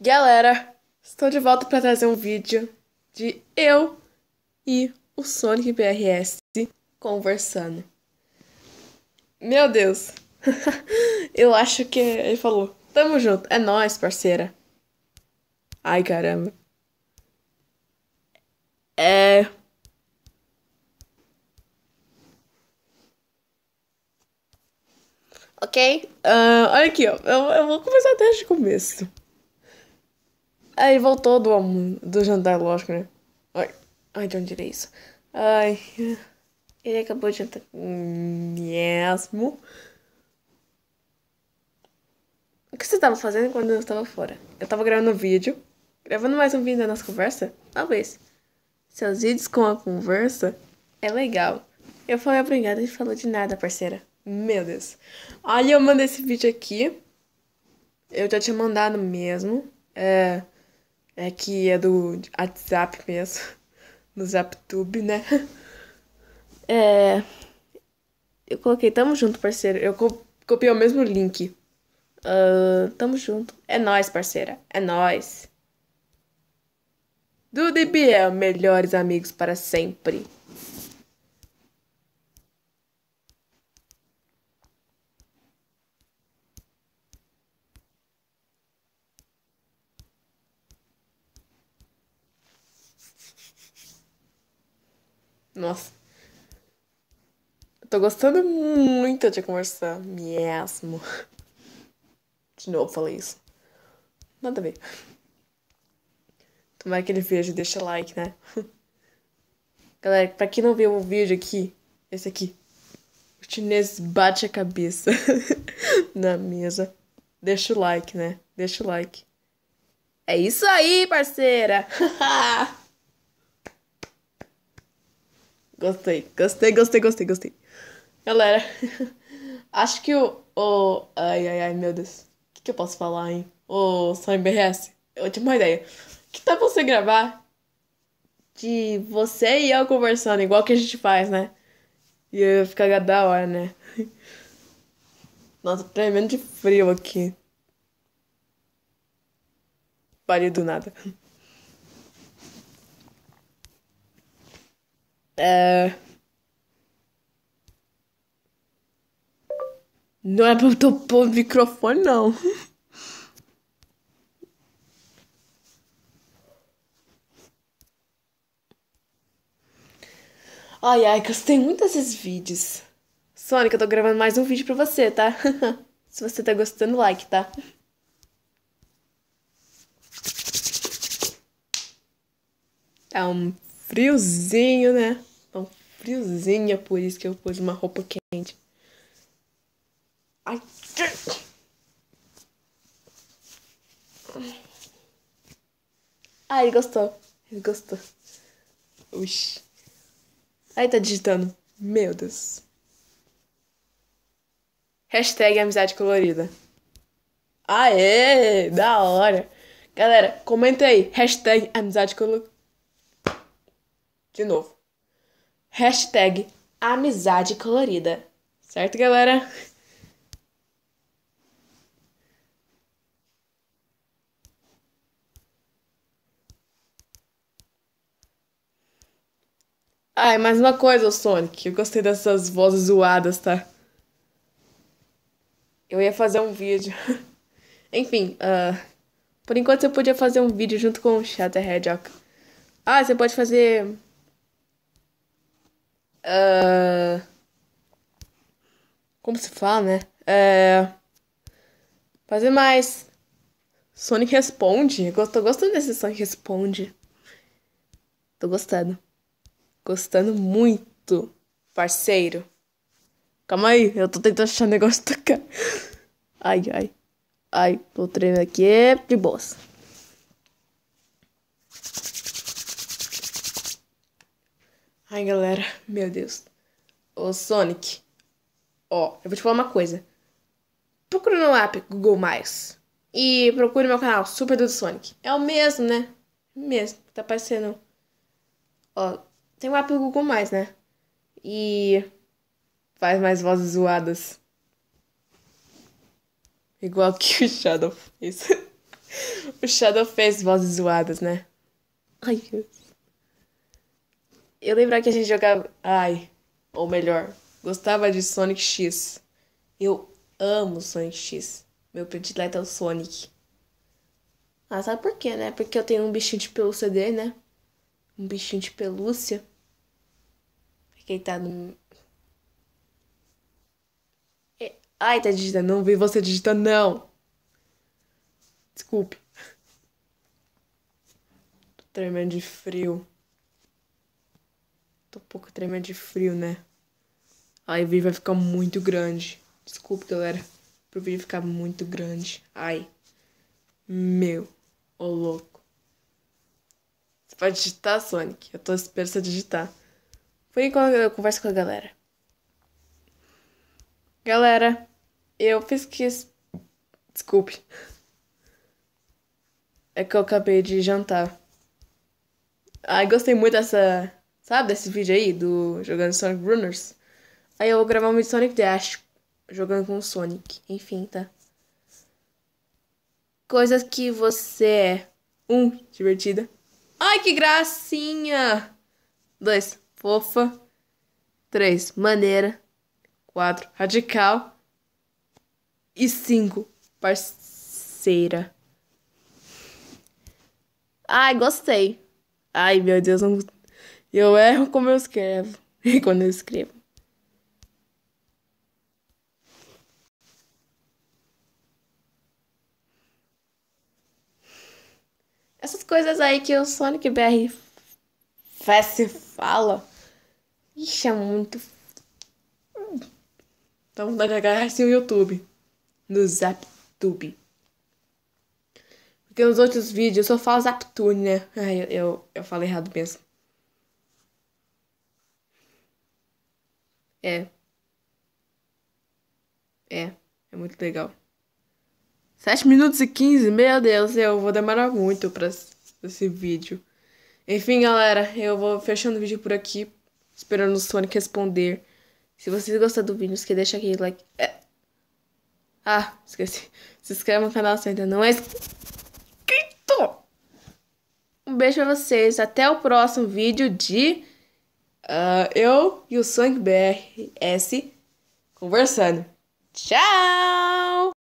Galera, estou de volta para trazer um vídeo de eu e o Sonic BRS conversando. Meu Deus, eu acho que ele falou, tamo junto, é nós, parceira. Ai, caramba. É... Ok? Uh, olha aqui, ó. Eu, eu vou começar desde o começo. Aí voltou do, do jantar, lógico, né? Ai, ai, de onde tirei isso? Ai, ele acabou de jantar mesmo. O que você estava fazendo quando eu estava fora? Eu estava gravando um vídeo. Gravando mais um vídeo da nossa conversa? Talvez. Seus vídeos com a conversa é legal. Eu falei obrigada e falou de nada, parceira. Meu Deus. Olha, eu mandei esse vídeo aqui. Eu já tinha mandado mesmo. É é que é do WhatsApp mesmo, no ZapTube, né? É. Eu coloquei Tamo junto, parceiro. Eu copiei o mesmo link. Uh, tamo junto. É nós, parceira. É nós. Duda Biel, melhores amigos para sempre. Nossa. Eu tô gostando muito de conversar mesmo. De novo falei isso. Nada a ver. Tomara que ele veja e deixa like, né? Galera, pra quem não viu o vídeo aqui, esse aqui. O chinês bate a cabeça na mesa. Deixa o like, né? Deixa o like. É isso aí, parceira! Gostei, gostei, gostei, gostei, gostei. Galera, acho que o. o ai, ai, ai, meu Deus. O que, que eu posso falar, hein? Ô, só BRS, eu tive uma ideia. Que tal você gravar de você e eu conversando, igual que a gente faz, né? E eu ficar da hora, né? Nossa, tremendo de frio aqui. Parei do nada. É... Não é pra eu pôr o microfone, não. Ai, ai, que eu tenho muito esses vídeos. Sônica, eu tô gravando mais um vídeo pra você, tá? Se você tá gostando, like, tá? Tá um friozinho, né? Tá um é por isso que eu pus uma roupa quente. Ai. Ah, ele gostou. Ele gostou. Oxi. Aí tá digitando. Meu Deus. Hashtag amizade colorida. Aê! Da hora! Galera, comenta aí. Hashtag amizade colorida. De novo. Hashtag amizade colorida. Certo, galera? Ai, mais uma coisa, Sonic. Eu gostei dessas vozes zoadas, tá? Eu ia fazer um vídeo. Enfim, uh, por enquanto eu podia fazer um vídeo junto com o Shatterhead. Ah, você pode fazer ah, como se fala, né? É, fazer mais. Sonic Responde. Eu tô gostando desse Sonic Responde. Tô gostando. Gostando muito, parceiro. Calma aí, eu tô tentando achar o negócio tocar. Ai, ai. Ai, tô treinando aqui é de boss Ai, galera, meu Deus. Ô, Sonic, ó, eu vou te falar uma coisa. Procura no app Google Mais e procure meu canal Super do Sonic. É o mesmo, né? É mesmo, tá parecendo. Ó, tem o app Google Mais, né? E faz mais vozes zoadas. Igual que o Shadow fez. o Shadow fez vozes zoadas, né? Ai, Deus. Eu lembrar que a gente jogava. Ai, ou melhor, gostava de Sonic X. Eu amo Sonic X. Meu predileto é o Sonic. Ah, sabe por quê, né? Porque eu tenho um bichinho de pelúcia dele, né? Um bichinho de pelúcia. Quem tá no. É, ai, tá digitando. Não vi você digitando, não. Desculpe. Tô tremendo de frio tremer é de frio, né? Aí o vídeo vai ficar muito grande. Desculpa, galera. Pro vídeo ficar muito grande. Ai. Meu. Ô, oh, louco. Você pode digitar, Sonic? Eu tô esperando você digitar. Por enquanto eu converso com a galera. Galera, eu fiz que? Desculpe. É que eu acabei de jantar. Ai, gostei muito dessa Sabe desse vídeo aí do jogando Sonic Runners? Aí eu vou gravar um vídeo Sonic Dash jogando com o Sonic. Enfim, tá. Coisas que você é. Um, divertida. Ai, que gracinha! Dois, fofa. Três, maneira. Quatro, radical. E cinco, parceira. Ai, gostei. Ai, meu Deus, não eu erro como eu escrevo e quando eu escrevo. Essas coisas aí que o Sonic BR Fest fala. Ixi, é muito. Dá vontade de agarrar assim o YouTube. No ZapTube. Porque nos outros vídeos eu só falo ZapTune, né? Ai, eu, eu falei errado mesmo. É. É. É muito legal. 7 minutos e 15, meu Deus, eu vou demorar muito pra esse vídeo. Enfim, galera, eu vou fechando o vídeo por aqui, esperando o Sonic responder. Se vocês gostaram do vídeo, não esqueça de deixar aquele like. É. Ah, esqueci. Se inscreve no canal se ainda não é inscrito. Um beijo pra vocês, até o próximo vídeo de... Uh, eu e o Sonic BRS conversando. Tchau!